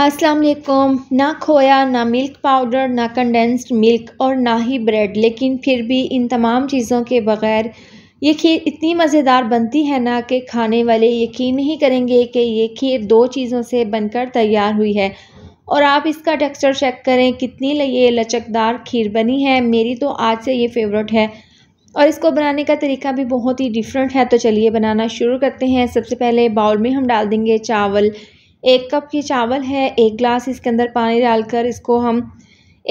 अस्सलाम वालेकुम ना खोया ना मिल्क पाउडर ना कंडेंस्ड मिल्क और ना ही ब्रेड लेकिन फिर भी इन तमाम चीज़ों के बग़ैर ये खीर इतनी मज़ेदार बनती है ना कि खाने वाले यकीन नहीं करेंगे कि ये खीर दो चीज़ों से बनकर तैयार हुई है और आप इसका टेक्सचर चेक करें कितनी ये लचकदार खीर बनी है मेरी तो आज से ये फेवरेट है और इसको बनाने का तरीका भी बहुत ही डिफरेंट है तो चलिए बनाना शुरू करते हैं सबसे पहले बाउल में हम डाल देंगे चावल एक कप ये चावल है एक ग्लास इसके अंदर पानी डालकर इसको हम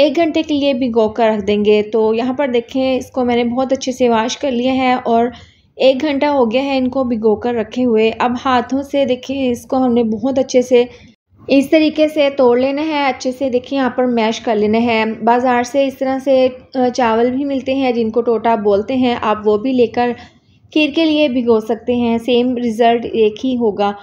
एक घंटे के लिए भिगो कर रख देंगे तो यहाँ पर देखें इसको मैंने बहुत अच्छे से वाश कर लिया है और एक घंटा हो गया है इनको भिगो कर रखे हुए अब हाथों से देखें इसको हमने बहुत अच्छे से इस तरीके से तोड़ लेना है अच्छे से देखिए यहाँ पर मैश कर लेना है बाज़ार से इस तरह से चावल भी मिलते हैं जिनको टोटा बोलते हैं आप वो भी लेकर खीर के लिए भिगो सकते हैं सेम रिज़ल्ट एक ही होगा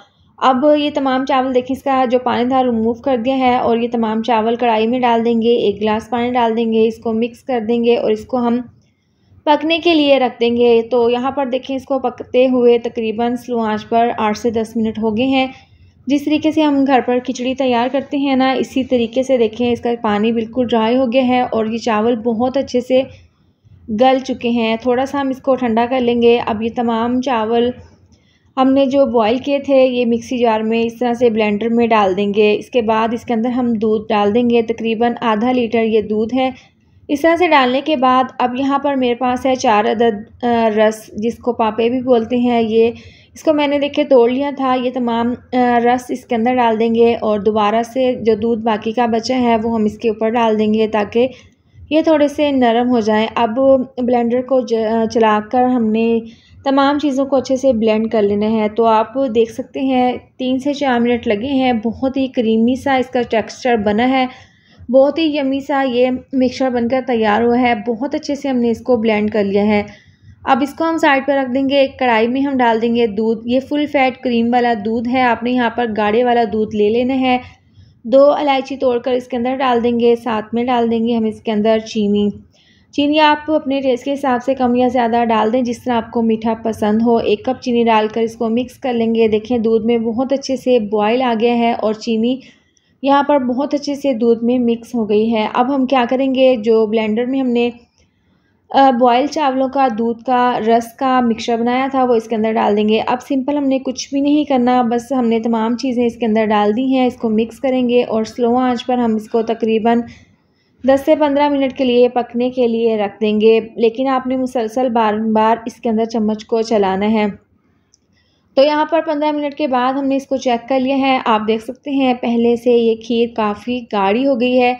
अब ये तमाम चावल देखें इसका जो पानी था रिमूव कर दिया है और ये तमाम चावल कढ़ाई में डाल देंगे एक गिलास पानी डाल देंगे इसको मिक्स कर देंगे और इसको हम पकने के लिए रख देंगे तो यहाँ पर देखें इसको पकते हुए तकरीबन स्लो आंच पर आठ से दस मिनट हो गए हैं जिस तरीके से हम घर पर खिचड़ी तैयार करते हैं ना इसी तरीके से देखें इसका पानी बिल्कुल ड्राई हो गया है और ये चावल बहुत अच्छे से गल चुके हैं थोड़ा सा हम इसको ठंडा कर लेंगे अब ये तमाम चावल हमने जो बॉईल किए थे ये मिक्सी जार में इस तरह से ब्लेंडर में डाल देंगे इसके बाद इसके अंदर हम दूध डाल देंगे तकरीबन आधा लीटर ये दूध है इस तरह से डालने के बाद अब यहाँ पर मेरे पास है चार अदद रस जिसको पापे भी बोलते हैं ये इसको मैंने देखे तोड़ लिया था ये तमाम रस इसके अंदर डाल देंगे और दोबारा से जो दूध बाकी का बचा है वो हम इसके ऊपर डाल देंगे ताकि ये थोड़े से नरम हो जाएं अब ब्लेंडर को चलाकर हमने तमाम चीज़ों को अच्छे से ब्लेंड कर लेना है तो आप देख सकते हैं तीन से चार मिनट लगे हैं बहुत ही क्रीमी सा इसका टेक्सचर बना है बहुत ही यमी सा ये मिक्सचर बनकर तैयार हुआ है बहुत अच्छे से हमने इसको ब्लेंड कर लिया है अब इसको हम साइड पर रख देंगे एक कढ़ाई में हम डाल देंगे दूध ये फुल फैट क्रीम वाला दूध है आपने यहाँ पर गाढ़े वाला दूध ले लेना है दो इलायची तोड़कर इसके अंदर डाल देंगे साथ में डाल देंगे हम इसके अंदर चीनी चीनी आप अपने टेस्ट के हिसाब से कम या ज़्यादा डाल दें जिस तरह आपको मीठा पसंद हो एक कप चीनी डालकर इसको मिक्स कर लेंगे देखें दूध में बहुत अच्छे से बॉयल आ गया है और चीनी यहाँ पर बहुत अच्छे से दूध में मिक्स हो गई है अब हम क्या करेंगे जो ब्लेंडर में हमने बॉयल चावलों का दूध का रस का मिक्सर बनाया था वो इसके अंदर डाल देंगे अब सिंपल हमने कुछ भी नहीं करना बस हमने तमाम चीज़ें इसके अंदर डाल दी हैं इसको मिक्स करेंगे और स्लो आंच पर हम इसको तकरीबन दस से पंद्रह मिनट के लिए पकने के लिए रख देंगे लेकिन आपने मुसलसल बार बार इसके अंदर चम्मच को चलाना है तो यहाँ पर पंद्रह मिनट के बाद हमने इसको चेक कर लिया है आप देख सकते हैं पहले से ये खीर काफ़ी गाढ़ी हो गई है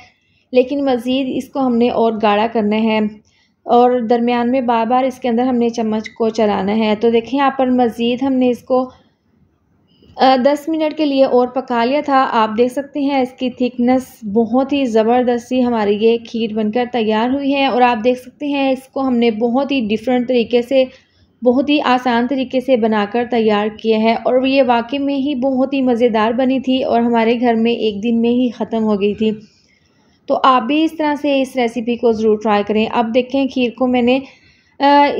लेकिन मज़ीद इसको हमने और गाढ़ा करना है और दरमियान में बार बार इसके अंदर हमने चम्मच को चलाना है तो देखें यहाँ पर मज़ीद हमने इसको दस मिनट के लिए और पका लिया था आप देख सकते हैं इसकी थिकनेस बहुत ही ज़बरदस्ती हमारी ये खीर बनकर तैयार हुई है और आप देख सकते हैं इसको हमने बहुत ही डिफरेंट तरीके से बहुत ही आसान तरीके से बनाकर तैयार किया है और ये वाकई में ही बहुत ही मज़ेदार बनी थी और हमारे घर में एक दिन में ही ख़त्म हो गई थी तो आप भी इस तरह से इस रेसिपी को ज़रूर ट्राई करें अब देखें खीर को मैंने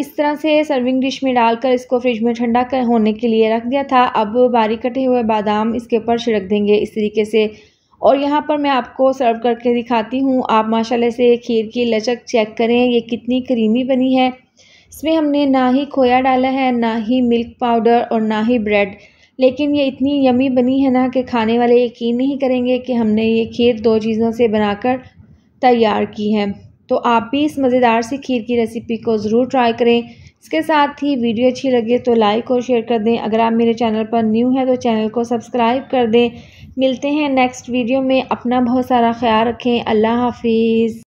इस तरह से सर्विंग डिश में डालकर इसको फ्रिज में ठंडा कर होने के लिए रख दिया था अब बारीक कटे हुए बादाम इसके ऊपर छिड़क देंगे इस तरीके से और यहाँ पर मैं आपको सर्व करके दिखाती हूँ आप माशाल्लाह से खीर की लचक चेक करें ये कितनी क्रीमी बनी है इसमें हमने ना ही खोया डाला है ना ही मिल्क पाउडर और ना ही ब्रेड लेकिन ये इतनी यमी बनी है ना कि खाने वाले यकीन नहीं करेंगे कि हमने ये खीर दो चीज़ों से बनाकर तैयार की है तो आप भी इस मज़ेदार सी खीर की रेसिपी को ज़रूर ट्राई करें इसके साथ ही वीडियो अच्छी लगे तो लाइक और शेयर कर दें अगर आप मेरे चैनल पर न्यू हैं तो चैनल को सब्सक्राइब कर दें मिलते हैं नेक्स्ट वीडियो में अपना बहुत सारा ख्याल रखें अल्लाह हाफिज़